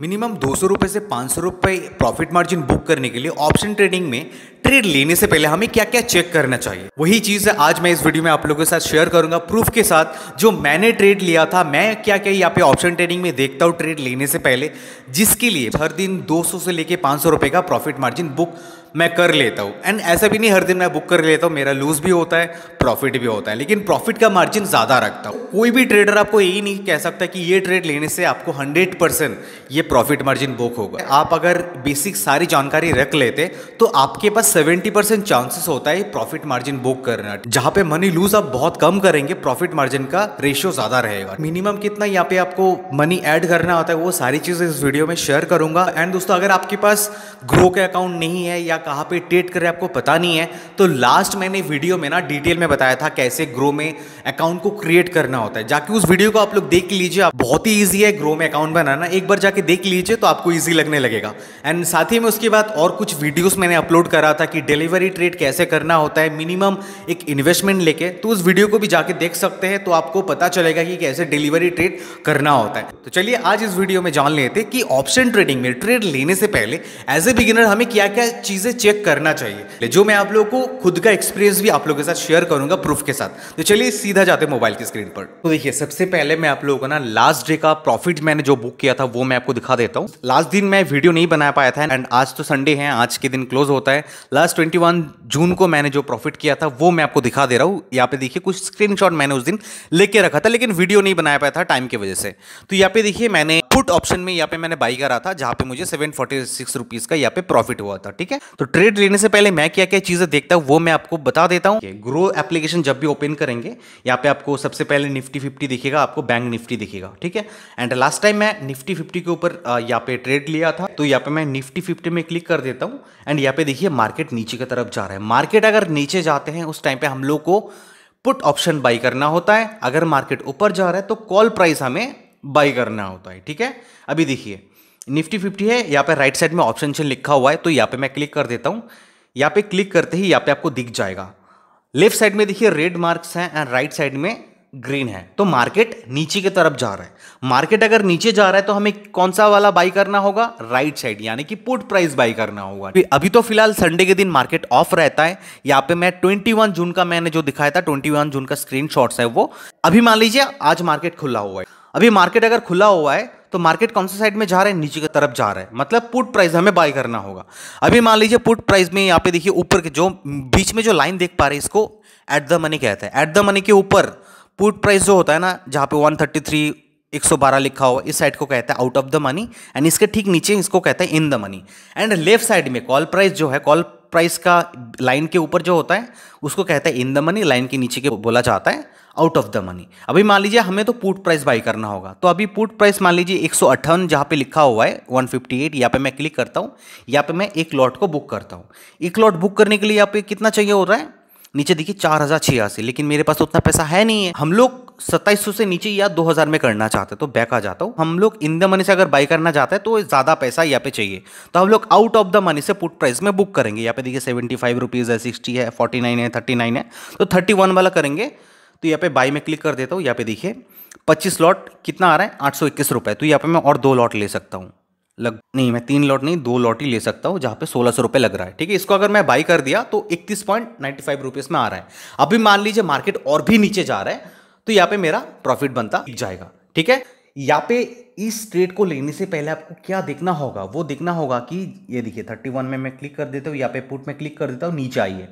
minimum दो सौ रुपये से पाँच सौ रुपये प्रॉफिट मार्जिन बुक करने के लिए ऑप्शन ट्रेडिंग में ट्रेड लेने से पहले हमें क्या क्या चेक करना चाहिए वही चीज़ है आज मैं इस वीडियो में आप लोगों के साथ शेयर करूंगा प्रूफ के साथ जो मैंने ट्रेड लिया था मैं क्या क्या यहाँ पे ऑप्शन ट्रेडिंग में देखता हूँ ट्रेड लेने से पहले जिसके लिए हर दिन दो से लेकर पाँच सौ का प्रॉफिट मार्जिन बुक मैं कर लेता हूँ एंड ऐसा भी नहीं हर दिन मैं बुक कर लेता हूँ मेरा लूज़ भी होता है प्रॉफिट भी होता है लेकिन प्रॉफिट का मार्जिन ज़्यादा रखता हूँ कोई भी ट्रेडर आपको यही नहीं कह सकता कि ये ट्रेड लेने से आपको हंड्रेड परसेंट ये प्रॉफिट मार्जिन बुक होगा आप अगर बेसिक सारी जानकारी रख लेते तो आपके पास सेवेंटी परसेंट चांसेस होता है प्रॉफिट मार्जिन बुक करना जहाँ पे मनी लूज आप बहुत कम करेंगे प्रॉफिट मार्जिन का रेशियो ज़्यादा रहेगा मिनिमम कितना यहाँ पे आपको मनी ऐड करना होता है वो सारी चीज़ इस वीडियो में शेयर करूंगा एंड दोस्तों अगर आपके पास ग्रो के अकाउंट नहीं है या कहाँ पे ट्रेड कर रहे हैं आपको पता नहीं है तो लास्ट मैंने वीडियो में ना डिटेल में बताया था कैसे ग्रो में अकाउंट को क्रिएट करना होता है जाके उस वीडियो को आप लोग देख लीजिए आप बहुत ही ईजी है ग्रो में अकाउंट बनाना एक बार जाके देख लीजिए तो आपको ईजी लगने लगेगा एंड साथ ही में उसके बाद और कुछ वीडियोज मैंने अपलोड करा था कि डिलीवरी ट्रेड कैसे करना होता है मिनिमम एक इन्वेस्टमेंट लेके तो उस वीडियो को भी जाके देख सकते हैं तो आपको पता चलेगा कि कैसे डिलीवरी ट्रेड करना होता है तो चलिए आज इस वीडियो में जान लेते कि ऑप्शन ट्रेडिंग में ट्रेड लेने से पहले एज ए बिगिनर हमें क्या क्या चीज़ें चेक करना चाहिए जो मैं आप लोगों को खुद का एक्सपीरियंस भी आप लोगों के साथ शेयर करूंगा प्रूफ के साथ तो चलिए सीधा जाते मोबाइल की स्क्रीन पर तो देखिए सबसे पहले मैं आप लोगों को ना लास्ट डे का प्रॉफिट मैंने जो बुक किया था वो मैं आपको दिखा देता हूँ लास्ट दिन मैं वीडियो नहीं बना पाया था एंड आज तो संडे है आज के दिन क्लोज होता है लास्ट ट्वेंटी जून को मैंने जो प्रॉफिट किया था वो मैं आपको दिखा दे रहा हूँ यहाँ पे देखिए कुछ स्क्रीन मैंने उस दिन लेके रखा था लेकिन वीडियो नहीं बना पाया था टाइम की वजह से तो यहाँ पे देखिए मैंने ऑप्शन में यहाँ पे मैंने बाई करा था जहां पे मुझे सेवन फोर्टी सिक्स रुपीज़ का यहाँ पे प्रॉफिट हुआ था ठीक है तो ट्रेड लेने से पहले मैं क्या क्या चीज़ें देखता हूँ वो मैं आपको बता देता हूँ ग्रो एप्लीकेशन जब भी ओपन करेंगे यहाँ पे आपको सबसे पहले निफ्टी फिफ्टी दिखेगा आपको बैंक निफ्टी दिखेगा ठीक है एंड लास्ट टाइम मैं निफ्टी फिफ्टी के ऊपर यहाँ पे ट्रेड लिया था तो यहाँ पे मैं निफ्टी फिफ्टी में क्लिक कर देता हूँ एंड यहाँ पे देखिए मार्केट नीचे की तरफ जा रहा है मार्केट अगर नीचे जाते हैं उस टाइम पे हम लोग को पुट ऑप्शन बाई करना होता है अगर मार्केट ऊपर जा रहा है तो कॉल प्राइस हमें बाई करना होता है ठीक है अभी देखिए निफ्टी फिफ्टी है यहाँ पे राइट साइड में ऑप्शन चेन लिखा हुआ है तो यहाँ पे मैं क्लिक कर देता हूँ यहाँ पे क्लिक करते ही यहाँ पे आपको दिख जाएगा लेफ्ट साइड में देखिए रेड मार्क्स हैं एंड राइट साइड में ग्रीन है तो मार्केट नीचे की तरफ जा रहा है मार्केट अगर नीचे जा रहा है तो हमें कौन सा वाला बाई करना होगा राइट साइड यानी कि पुट प्राइस बाई करना होगा अभी तो फिलहाल संडे के दिन मार्केट ऑफ रहता है यहाँ पे मैं 21 जून का मैंने जो दिखाया था वन जून का स्क्रीन है वो अभी मान लीजिए आज मार्केट खुला हुआ है अभी मार्केट अगर खुला हुआ है तो मार्केट कौन से साइड में जा रहा है नीचे की तरफ जा रहा है मतलब पुट प्राइस हमें बाय करना होगा अभी मान लीजिए पुट प्राइस में यहाँ पे देखिए ऊपर के जो बीच में जो लाइन देख पा रहे इसको एट द मनी कहते हैं एट द मनी के ऊपर पुट प्राइस जो होता है ना जहाँ पे 133 112 लिखा हुआ इस साइड को कहता है out of the money and इसके ठीक नीचे इसको कहता है in the money and left side में कॉल प्राइस जो है कॉल प्राइस का लाइन के ऊपर जो होता है उसको कहते हैं इन द मनी लाइन के नीचे के बोला जाता है आउट ऑफ द मनी अभी मान लीजिए हमें तो पुट प्राइस बाई करना होगा तो अभी पुट प्राइस मान लीजिए एक सौ अट्ठावन जहाँ पर लिखा हुआ है वन फिफ्टी यहाँ पर मैं क्लिक करता हूँ यहाँ पर मैं एक लॉट को बुक करता हूँ एक लॉट बुक करने के लिए यहाँ पे कितना चाहिए हो रहा है नीचे देखिए चार हज़ार छियासी लेकिन मेरे पास तो उतना पैसा है नहीं है हम लोग सत्ताईस से नीचे या 2000 में करना चाहते हैं तो बैक आ जाता हूँ हम लोग इन द मनी से अगर बाई करना चाहते हैं तो ज़्यादा पैसा यहाँ पे चाहिए तो हम लोग आउट ऑफ द मनी से पुट प्राइस में बुक करेंगे यहाँ पे देखिए सेवेंटी फाइव रुपीज़ है सिक्सटी है फोर्टी नाइन है थर्टी नाइन है तो थर्टी वन वाला करेंगे तो यहाँ पे बाई में क्लिक कर देता हूँ यहाँ पे देखिए पच्चीस लॉट कितना आ रहा है आठ सौ इक्कीस रुपये तो यहाँ पे मैं और दो लॉट ले सकता हूँ लग नहीं मैं तीन लॉट नहीं दो लॉट ही ले सकता हूँ जहाँ पे सोलह सौ रुपये लग रहा है ठीक है इसको अगर मैं बाई कर दिया तो इकतीस पॉइंट नाइन्टी फाइव रुपीज़ में आ रहा है अभी मान लीजिए मार्केट और भी नीचे जा रहा है तो यहाँ पे मेरा प्रॉफिट बनता जाएगा ठीक है यहाँ पे इस ट्रेड को लेने से पहले आपको क्या देखना होगा वो देखना होगा कि ये देखिए थर्टी वन में मैं क्लिक कर देता हूँ यहाँ पे पुट में क्लिक कर देता हूँ नीचे आइए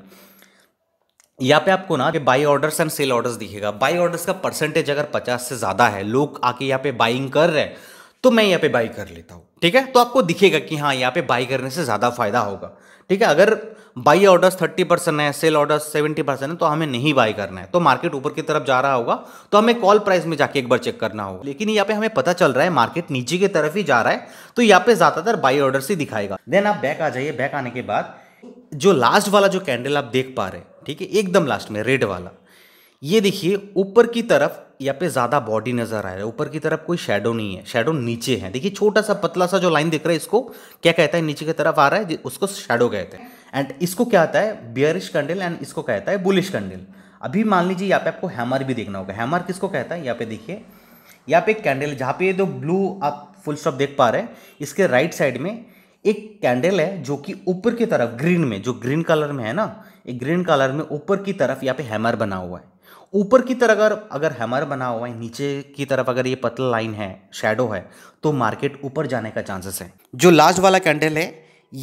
यहाँ पे आपको ना buy orders and sell orders दिखेगा बाई ऑर्डर्स का परसेंटेज अगर पचास से ज़्यादा है लोग आके यहाँ पे बाइंग कर रहे हैं तो मैं यहाँ पे बाई कर लेता हूँ ठीक है तो आपको दिखेगा कि हाँ यहाँ पे बाई करने से ज़्यादा फायदा होगा ठीक है अगर बाई ऑर्डर्स थर्टी परसेंट है सेल ऑर्डर्स सेवेंटी परसेंट है तो हमें नहीं बाई करना है तो मार्केट ऊपर की तरफ जा रहा होगा तो हमें कॉल प्राइस में जाके एक बार चेक करना होगा लेकिन यहाँ पे हमें पता चल रहा है मार्केट नीचे की तरफ ही जा रहा है तो यहाँ पे ज़्यादातर बाई ऑर्डर ही दिखाएगा देन आप बैक आ जाइए बैक आने के बाद जो लास्ट वाला जो कैंडल आप देख पा रहे हैं ठीक है एकदम लास्ट में रेड वाला ये देखिए ऊपर की तरफ यहाँ पे ज़्यादा बॉडी नज़र आ रहा है ऊपर की तरफ कोई शेडो नहीं है शेडो नीचे है देखिए छोटा सा पतला सा जो लाइन दिख रहा है इसको क्या कहता है नीचे की तरफ आ रहा है उसको शेडो कहते हैं एंड इसको क्या आता है बियरिश कंडल एंड इसको कहता है बुलिश कंडल अभी मान लीजिए यहाँ पे आपको हैमर भी देखना होगा हैमर किसको कहता है यहाँ पे देखिए यहाँ पे एक कैंडल जहाँ पे ये जो ब्लू आप फुल स्टॉप देख पा रहे हैं इसके राइट साइड में एक कैंडल है जो कि ऊपर की तरफ ग्रीन में जो ग्रीन कलर में है ना एक ग्रीन कलर में ऊपर की तरफ यहाँ पे हैमर बना हुआ है ऊपर की तरफ अगर अगर हैमर बना हुआ है नीचे की तरफ अगर ये पतला लाइन है शेडो है तो मार्केट ऊपर जाने का चांसेस है जो लास्ट वाला कैंडल है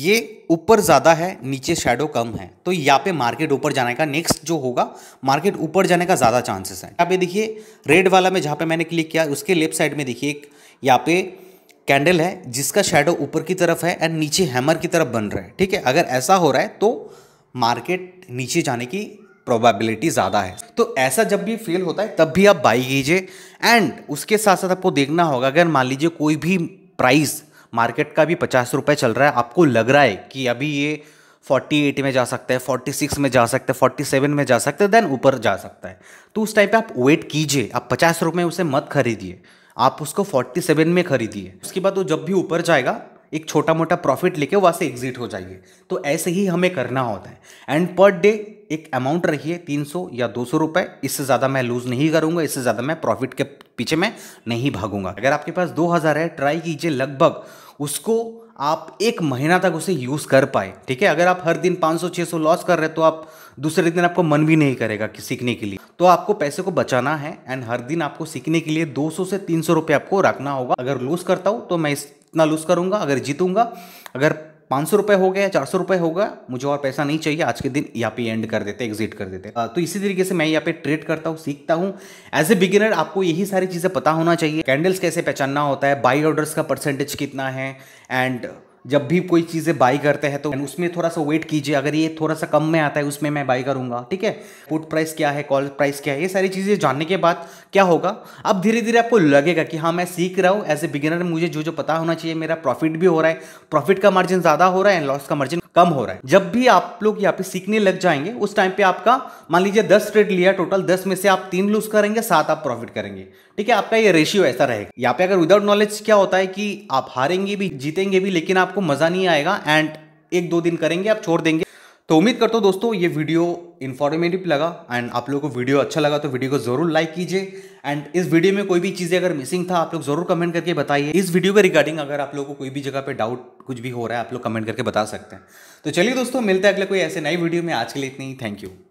ये ऊपर ज़्यादा है नीचे शेडो कम है तो यहाँ पे मार्केट ऊपर जाने का नेक्स्ट जो होगा मार्केट ऊपर जाने का ज़्यादा चांसेस है यहाँ पे देखिए रेड वाला में जहाँ पे मैंने क्लिक किया उसके लेफ्ट साइड में देखिए एक यहाँ पे कैंडल है जिसका शेडो ऊपर की तरफ है एंड नीचे हैमर की तरफ बन रहा है ठीक है अगर ऐसा हो रहा है तो मार्केट नीचे जाने की प्रोबेबिलिटी ज़्यादा है तो ऐसा जब भी फेल होता है तब भी आप बाई कीजिए एंड उसके साथ साथ आपको देखना होगा अगर मान लीजिए कोई भी प्राइस मार्केट का भी पचास रुपये चल रहा है आपको लग रहा है कि अभी ये फोर्टी एट में जा सकता है फोर्टी सिक्स में जा सकता है फोर्टी सेवन में जा सकता है देन ऊपर जा सकता है तो उस टाइम पे आप वेट कीजिए आप पचास रुपये में उसे मत खरीदिए आप उसको फोर्टी सेवन में खरीदिए उसके बाद वो जब भी ऊपर जाएगा एक छोटा मोटा प्रॉफिट लेके वहाँ से एग्जिट हो जाइए तो ऐसे ही हमें करना होता है एंड पर डे एक अमाउंट रखिए तीन सौ या दो सौ रुपए इससे ज़्यादा मैं लूज़ नहीं करूँगा इससे ज़्यादा मैं प्रॉफिट के पीछे मैं नहीं भागूंगा अगर आपके पास दो हज़ार है ट्राई कीजिए लगभग उसको आप एक महीना तक उसे यूज़ कर पाए ठीक है अगर आप हर दिन 500 सौ लॉस कर रहे तो आप दूसरे दिन आपको मन भी नहीं करेगा कि सीखने के लिए तो आपको पैसे को बचाना है एंड हर दिन आपको सीखने के लिए 200 से 300 रुपए आपको रखना होगा अगर लूज़ करता हूँ तो मैं इतना लूज़ करूँगा अगर जीतूँगा अगर पाँच सौ रुपये हो गया या चार सौ रुपये होगा मुझे और पैसा नहीं चाहिए आज के दिन यहाँ पे एंड कर देते एग्जिट कर देते तो इसी तरीके से मैं यहाँ पे ट्रेड करता हूँ सीखता हूँ एज ए बिगिनर आपको यही सारी चीज़ें पता होना चाहिए कैंडल्स कैसे पहचानना होता है बाई ऑर्डर्स का परसेंटेज कितना है एंड जब भी कोई चीज़ें बाई करते हैं तो उसमें थोड़ा सा वेट कीजिए अगर ये थोड़ा सा कम में आता है उसमें मैं बाई करूंगा ठीक है पुट प्राइस क्या है कॉल प्राइस क्या है ये सारी चीज़ें जानने के बाद क्या होगा अब धीरे धीरे आपको लगेगा कि हाँ मैं सीख रहा हूँ एज ए बिगिनर मुझे जो जो पता होना चाहिए मेरा प्रॉफिट भी हो रहा है प्रॉफिट का मार्जिन ज़्यादा हो रहा है लॉस का मार्जिन कम हो रहा है जब भी आप लोग यहाँ पे सीखने लग जाएंगे उस टाइम पे आपका मान लीजिए दस ट्रेड लिया टोटल दस में से आप तीन लूज करेंगे सात आप प्रॉफिट करेंगे ठीक है आपका ये रेशियो ऐसा रहेगा यहाँ पे अगर विदाउट नॉलेज क्या होता है कि आप हारेंगे भी जीतेंगे भी लेकिन आपको मजा नहीं आएगा एंड एक दो दिन करेंगे आप छोड़ देंगे तो उम्मीद करता हूँ दोस्तों ये वीडियो इन्फॉर्मेटिव लगा एंड आप लोगों को वीडियो अच्छा लगा तो वीडियो को जरूर लाइक कीजिए एंड इस वीडियो में कोई भी चीज़ें अगर मिसिंग था आप लोग जरूर कमेंट करके बताइए इस वीडियो के रिगार्डिंग अगर आप लोगों को कोई भी जगह पे डाउट कुछ भी हो रहा है आप लोग कमेंट करके बता सकते हैं तो चलिए दोस्तों मिलते हैं अगले कोई ऐसे नई वीडियो में आज के लिए इतनी ही थैंक यू